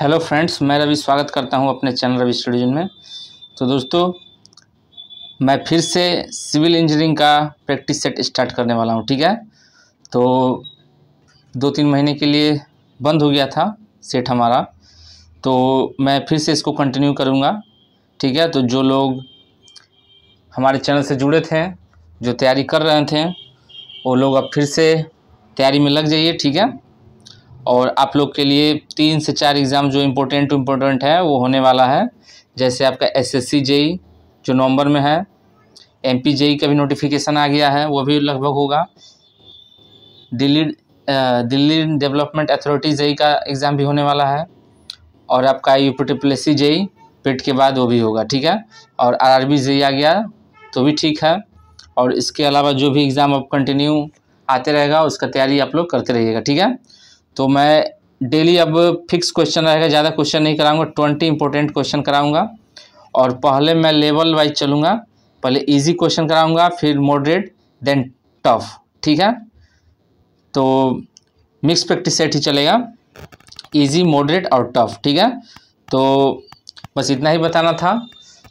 hello friends मैं रवि स्वागत करता हूं अपने चैनल रवि स्टूडियोजन में तो दोस्तों मैं फिर से सिविल इंजीनियरिंग का प्रैक्टिस सेट स्टार्ट करने वाला हूं ठीक है तो दो तीन महीने के लिए बंद हो गया था सेट हमारा तो मैं फिर से इसको कंटिन्यू करूंगा ठीक है तो जो लोग हमारे चैनल से जुड़े थे जो तैयारी कर रहे थे वो लोग अब फिर से तैयारी में लग जाइए ठीक है और आप लोग के लिए तीन से चार एग्ज़ाम जो इम्पोर्टेंट टू इम्पोर्टेंट है वो होने वाला है जैसे आपका एस एस सी जेई जो नवंबर में है एम पी जेई का भी नोटिफिकेशन आ गया है वो भी लगभग होगा Delhi Delhi development authority JE का एग्ज़ाम भी होने वाला है और आपका U P triple JE PET के बाद वो भी होगा ठीक है और आर आर बी जेई आ गया तो भी ठीक है और इसके अलावा जो भी एग्ज़ाम अब कंटिन्यू आते रहेगा उसका तैयारी आप लोग करते रहिएगा ठीक है तो मैं डेली अब फिक्स क्वेश्चन रहेगा ज़्यादा क्वेश्चन नहीं कराऊंगा ट्वेंटी इंपॉर्टेंट क्वेश्चन कराऊंगा और पहले मैं लेवल वाइज चलूँगा पहले इजी क्वेश्चन कराऊंगा फिर मॉडरेट देन टफ ठीक है तो मिक्स प्रैक्टिस सेट ही चलेगा इजी मॉडरेट और टफ ठीक है तो बस इतना ही बताना था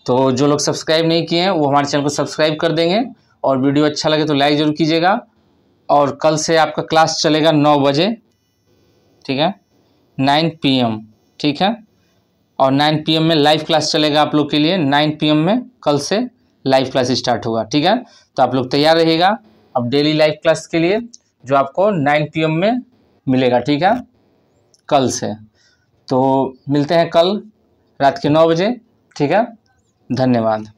तो जो लोग सब्सक्राइब नहीं किए हैं वो हमारे चैनल को सब्सक्राइब कर देंगे और वीडियो अच्छा लगे तो लाइक ज़रूर कीजिएगा और कल से आपका क्लास चलेगा नौ बजे ठीक है नाइन पी ठीक है और नाइन पी में लाइव क्लास चलेगा आप लोग के लिए नाइन पी में कल से लाइव क्लास स्टार्ट होगा ठीक है तो आप लोग तैयार रहेगा अब डेली लाइव क्लास के लिए जो आपको नाइन पी में मिलेगा ठीक है कल से तो मिलते हैं कल रात के नौ बजे ठीक है धन्यवाद